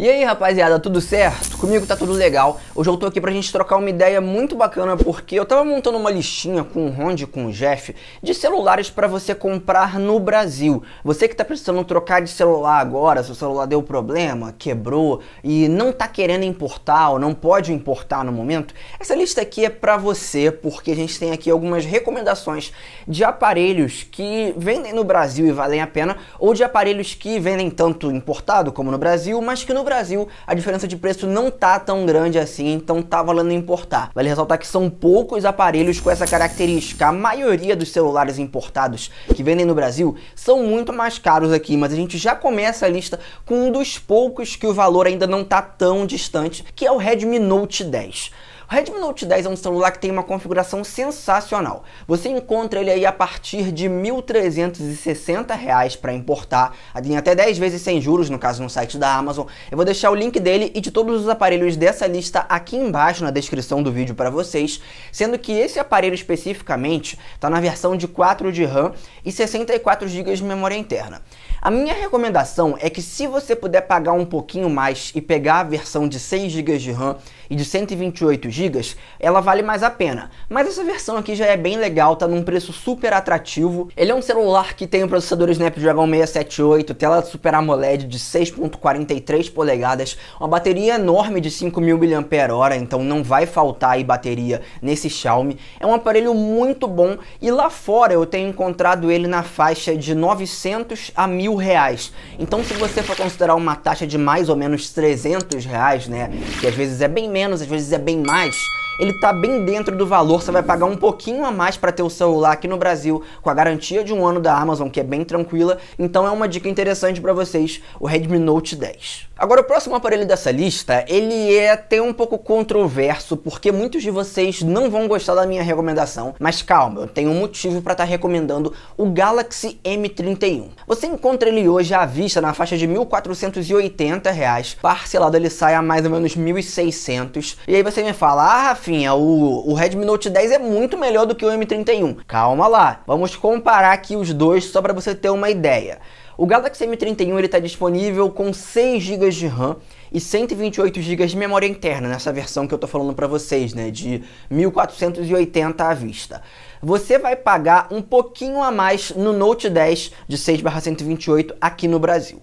E aí rapaziada, tudo certo? Comigo tá tudo legal. Hoje eu tô aqui pra gente trocar uma ideia muito bacana porque eu tava montando uma listinha com o Ronde com o Jeff de celulares para você comprar no Brasil. Você que tá precisando trocar de celular agora, seu celular deu problema, quebrou e não tá querendo importar ou não pode importar no momento, essa lista aqui é para você porque a gente tem aqui algumas recomendações de aparelhos que vendem no Brasil e valem a pena ou de aparelhos que vendem tanto importado como no Brasil, mas que no Brasil a diferença de preço não não tá tão grande assim, então tá valendo importar. Vale ressaltar que são poucos aparelhos com essa característica. A maioria dos celulares importados que vendem no Brasil são muito mais caros aqui, mas a gente já começa a lista com um dos poucos que o valor ainda não tá tão distante, que é o Redmi Note 10. O Redmi Note 10 é um celular que tem uma configuração sensacional. Você encontra ele aí a partir de R$ 1.360 para importar. Tem até 10 vezes sem juros, no caso no site da Amazon. Eu vou deixar o link dele e de todos os aparelhos dessa lista aqui embaixo na descrição do vídeo para vocês, sendo que esse aparelho especificamente está na versão de 4 de RAM e 64 GB de memória interna. A minha recomendação é que se você puder pagar um pouquinho mais e pegar a versão de 6 GB de RAM e de 128 GB, ela vale mais a pena. Mas essa versão aqui já é bem legal, tá num preço super atrativo. Ele é um celular que tem o um processador Snapdragon 678, tela Super AMOLED de 6.43 polegadas, uma bateria enorme de 5.000 mAh, então não vai faltar aí bateria nesse Xiaomi. É um aparelho muito bom e lá fora eu tenho encontrado ele na faixa de 900 a 1.000 mil reais. Então, se você for considerar uma taxa de mais ou menos 300 reais, né, que às vezes é bem menos, às vezes é bem mais, ele tá bem dentro do valor, você vai pagar um pouquinho a mais para ter o celular aqui no Brasil, com a garantia de um ano da Amazon, que é bem tranquila, então é uma dica interessante para vocês, o Redmi Note 10. Agora, o próximo aparelho dessa lista, ele é até um pouco controverso, porque muitos de vocês não vão gostar da minha recomendação, mas calma, eu tenho um motivo para estar tá recomendando o Galaxy M31. Você encontra ele hoje à vista na faixa de R$ 1.480, reais, parcelado ele sai a mais ou menos 1.600, e aí você me fala, ah, Rafinha, é o, o Redmi Note 10 é muito melhor do que o M31. Calma lá, vamos comparar aqui os dois só para você ter uma ideia. O Galaxy M31 está disponível com 6 GB de RAM e 128 GB de memória interna, nessa versão que eu estou falando para vocês, né, de 1480 à vista. Você vai pagar um pouquinho a mais no Note 10 de 6/128 aqui no Brasil.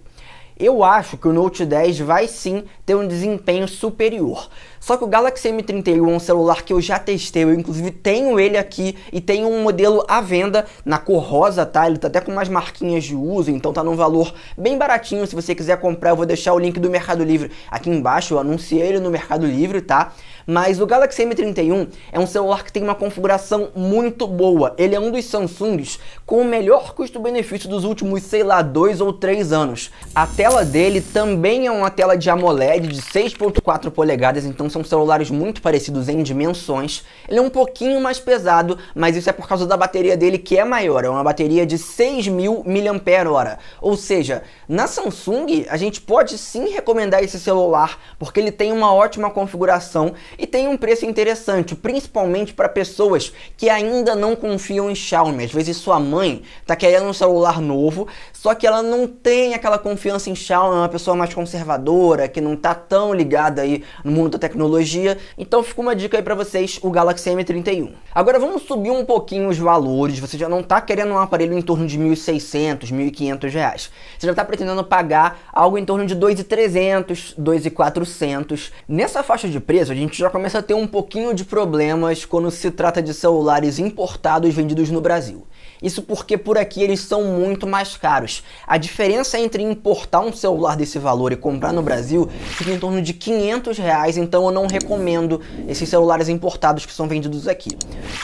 Eu acho que o Note 10 vai sim ter um desempenho superior. Só que o Galaxy M31 é um celular que eu já testei, eu inclusive tenho ele aqui e tenho um modelo à venda na cor rosa, tá? Ele tá até com umas marquinhas de uso, então tá num valor bem baratinho. Se você quiser comprar, eu vou deixar o link do Mercado Livre aqui embaixo, eu anunciei ele no Mercado Livre, tá? Mas o Galaxy M31 é um celular que tem uma configuração muito boa. Ele é um dos Samsungs com o melhor custo-benefício dos últimos, sei lá, dois ou três anos. A tela dele também é uma tela de AMOLED de 6.4 polegadas, então são celulares muito parecidos em dimensões. Ele é um pouquinho mais pesado, mas isso é por causa da bateria dele que é maior, é uma bateria de 6.000 mAh. Ou seja, na Samsung a gente pode sim recomendar esse celular porque ele tem uma ótima configuração e tem um preço interessante, principalmente para pessoas que ainda não confiam em Xiaomi. Às vezes sua mãe está querendo um celular novo, só que ela não tem aquela confiança em Xiaomi, é uma pessoa mais conservadora, que não está tão ligada aí no mundo da tecnologia. Então fica uma dica aí para vocês, o Galaxy M31. Agora vamos subir um pouquinho os valores, você já não está querendo um aparelho em torno de 1.600, 1.500 reais. Você já está pretendendo pagar algo em torno de 2.300, 2.400. Nessa faixa de preço a gente já já começa a ter um pouquinho de problemas quando se trata de celulares importados vendidos no Brasil. Isso porque por aqui eles são muito mais caros. A diferença entre importar um celular desse valor e comprar no Brasil fica em torno de 500 reais, então eu não recomendo esses celulares importados que são vendidos aqui.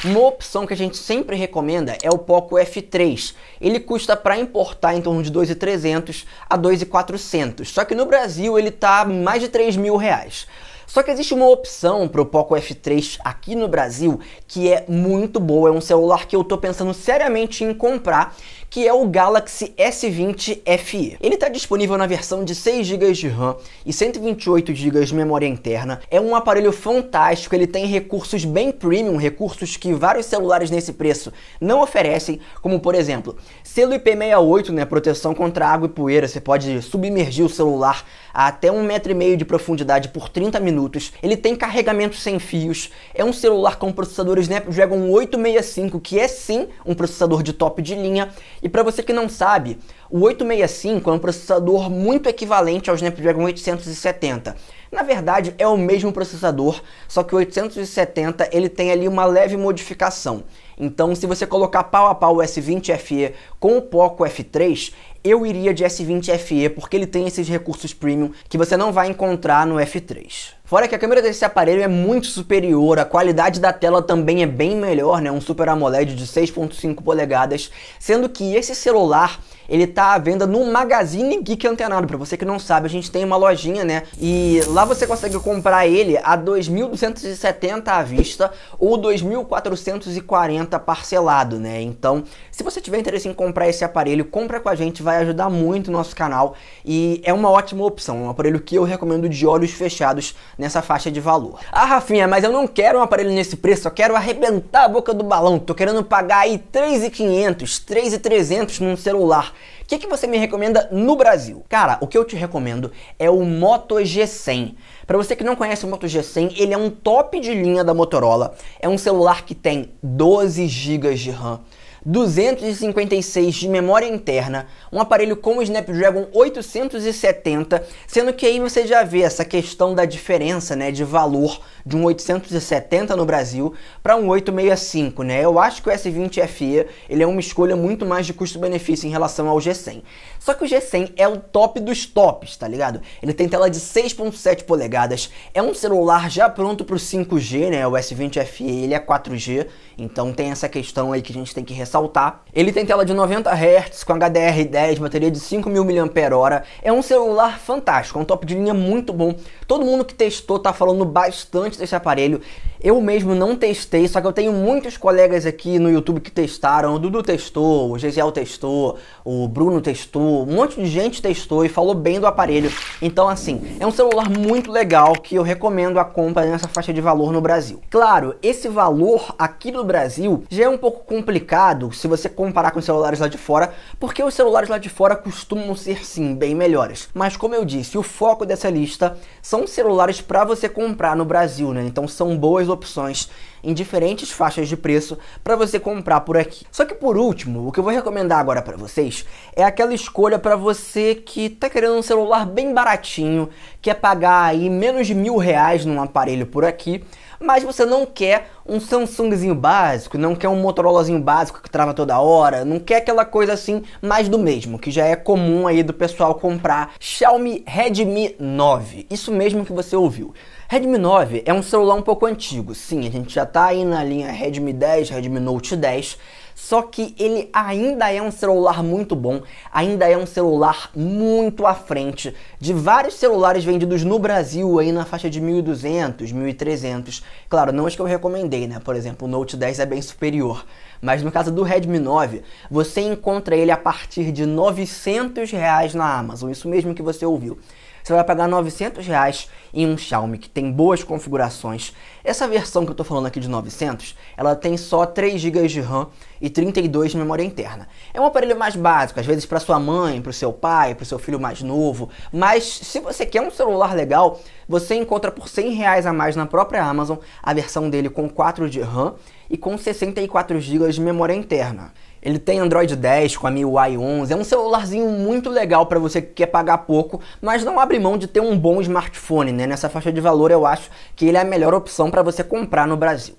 Uma opção que a gente sempre recomenda é o Poco F3. Ele custa para importar em torno de 2.300 a 2.400, só que no Brasil ele tá mais de 3 mil reais. Só que existe uma opção para o Poco F3 aqui no Brasil que é muito boa, é um celular que eu estou pensando seriamente em comprar que é o Galaxy S20 FE. Ele está disponível na versão de 6 GB de RAM e 128 GB de memória interna. É um aparelho fantástico, ele tem recursos bem premium, recursos que vários celulares nesse preço não oferecem, como por exemplo, selo IP68, né, proteção contra água e poeira, você pode submergir o celular a até um metro e meio de profundidade por 30 minutos. Ele tem carregamento sem fios, é um celular com processador Snapdragon 865, que é sim um processador de top de linha, e para você que não sabe, o 865 é um processador muito equivalente ao Snapdragon 870. Na verdade, é o mesmo processador, só que o 870 ele tem ali uma leve modificação. Então, se você colocar pau a pau o S20 FE com o Poco F3, eu iria de S20 FE porque ele tem esses recursos premium que você não vai encontrar no F3. Fora que a câmera desse aparelho é muito superior, a qualidade da tela também é bem melhor, né? Um Super AMOLED de 6.5 polegadas, sendo que esse celular ele tá à venda no Magazine Geek Antenado. Para você que não sabe, a gente tem uma lojinha, né? E lá você consegue comprar ele a 2.270 à vista ou 2.440 parcelado, né? Então, se você tiver interesse em comprar esse aparelho, compra com a gente, vai ajudar muito o nosso canal e é uma ótima opção, é um aparelho que eu recomendo de olhos fechados nessa faixa de valor. Ah, Rafinha, mas eu não quero um aparelho nesse preço, eu quero arrebentar a boca do balão. Tô querendo pagar aí 3,500, 3,300 num celular. O que, que você me recomenda no Brasil? Cara, o que eu te recomendo é o Moto G100. Para você que não conhece o Moto G100, ele é um top de linha da Motorola. É um celular que tem 12 GB de RAM 256 de memória interna, um aparelho com o Snapdragon 870, sendo que aí você já vê essa questão da diferença né, de valor de um 870 no Brasil para um 865. Né? Eu acho que o S20 FE ele é uma escolha muito mais de custo-benefício em relação ao G100. Só que o G100 é o top dos tops, tá ligado? Ele tem tela de 6.7 polegadas, é um celular já pronto para o 5G, né? o S20 FE ele é 4G, então tem essa questão aí que a gente tem que ressaltar ressaltar. Ele tem tela de 90 Hz com HDR10, bateria de 5.000 mAh. É um celular fantástico, é um top de linha muito bom. Todo mundo que testou tá falando bastante desse aparelho. Eu mesmo não testei, só que eu tenho muitos colegas aqui no YouTube que testaram. O Dudu testou, o Gesiel testou, o Bruno testou, um monte de gente testou e falou bem do aparelho. Então, assim, é um celular muito legal que eu recomendo a compra nessa faixa de valor no Brasil. Claro, esse valor aqui no Brasil já é um pouco complicado se você comparar com os celulares lá de fora, porque os celulares lá de fora costumam ser sim bem melhores. Mas como eu disse, o foco dessa lista são celulares para você comprar no Brasil, né? Então são boas opções em diferentes faixas de preço para você comprar por aqui. Só que por último, o que eu vou recomendar agora para vocês é aquela escolha para você que está querendo um celular bem baratinho, quer pagar aí menos de mil reais num aparelho por aqui, mas você não quer um Samsungzinho básico, não quer um Motorolazinho básico que trava toda hora, não quer aquela coisa assim mais do mesmo, que já é comum aí do pessoal comprar Xiaomi Redmi 9. Isso mesmo que você ouviu. Redmi 9 é um celular um pouco antigo, sim, a gente já está aí na linha Redmi 10, Redmi Note 10, só que ele ainda é um celular muito bom, ainda é um celular muito à frente de vários celulares vendidos no Brasil aí na faixa de 1.200, 1.300. Claro, não os que eu recomendei, né? Por exemplo, o Note 10 é bem superior. Mas no caso do Redmi 9, você encontra ele a partir de 900 reais na Amazon. Isso mesmo que você ouviu. Você vai pagar 900 reais em um Xiaomi que tem boas configurações. Essa versão que eu estou falando aqui de 900, ela tem só 3 GB de RAM e 32 de memória interna. É um aparelho mais básico, às vezes para sua mãe, para o seu pai, para o seu filho mais novo. Mas se você quer um celular legal, você encontra por 100 reais a mais na própria Amazon a versão dele com 4 de RAM e com 64 GB de memória interna. Ele tem Android 10 com a MIUI 11, é um celularzinho muito legal para você que quer pagar pouco, mas não abre mão de ter um bom smartphone, né? Nessa faixa de valor eu acho que ele é a melhor opção para você comprar no Brasil.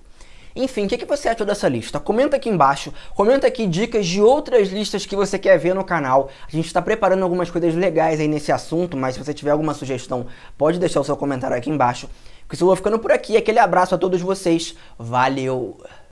Enfim, o que, que você achou dessa lista? Comenta aqui embaixo, comenta aqui dicas de outras listas que você quer ver no canal. A gente está preparando algumas coisas legais aí nesse assunto, mas se você tiver alguma sugestão, pode deixar o seu comentário aqui embaixo. Que eu vou ficando por aqui, aquele abraço a todos vocês, valeu!